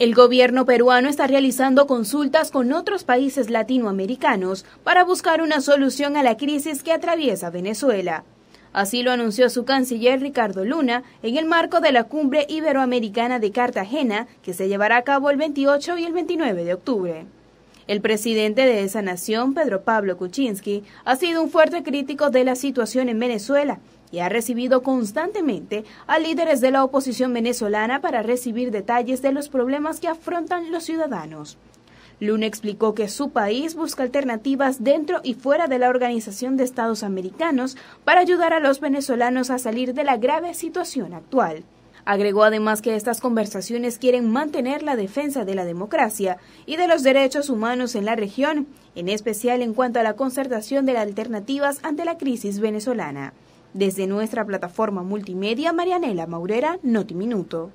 El gobierno peruano está realizando consultas con otros países latinoamericanos para buscar una solución a la crisis que atraviesa Venezuela. Así lo anunció su canciller Ricardo Luna en el marco de la cumbre iberoamericana de Cartagena, que se llevará a cabo el 28 y el 29 de octubre. El presidente de esa nación, Pedro Pablo Kuczynski, ha sido un fuerte crítico de la situación en Venezuela y ha recibido constantemente a líderes de la oposición venezolana para recibir detalles de los problemas que afrontan los ciudadanos. Luna explicó que su país busca alternativas dentro y fuera de la Organización de Estados Americanos para ayudar a los venezolanos a salir de la grave situación actual. Agregó además que estas conversaciones quieren mantener la defensa de la democracia y de los derechos humanos en la región, en especial en cuanto a la concertación de alternativas ante la crisis venezolana. Desde nuestra plataforma multimedia Marianela Maurera, Notiminuto.